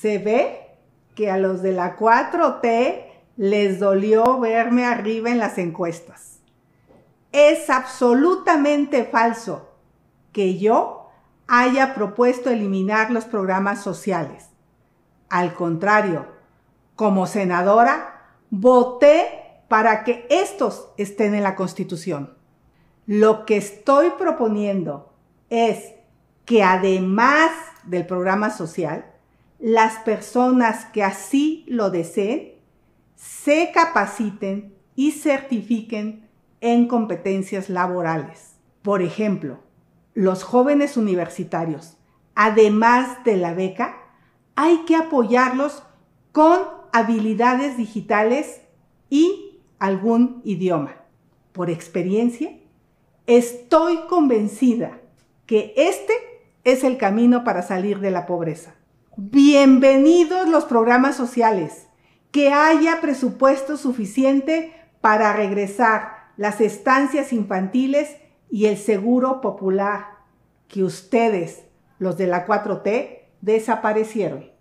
se ve que a los de la 4T les dolió verme arriba en las encuestas. Es absolutamente falso que yo haya propuesto eliminar los programas sociales. Al contrario, como senadora, voté para que estos estén en la Constitución. Lo que estoy proponiendo es que además del programa social, las personas que así lo deseen se capaciten y certifiquen en competencias laborales. Por ejemplo, los jóvenes universitarios, además de la beca, hay que apoyarlos con habilidades digitales y algún idioma. Por experiencia, estoy convencida que este es el camino para salir de la pobreza. Bienvenidos los programas sociales. Que haya presupuesto suficiente para regresar las estancias infantiles y el seguro popular que ustedes, los de la 4T, desaparecieron.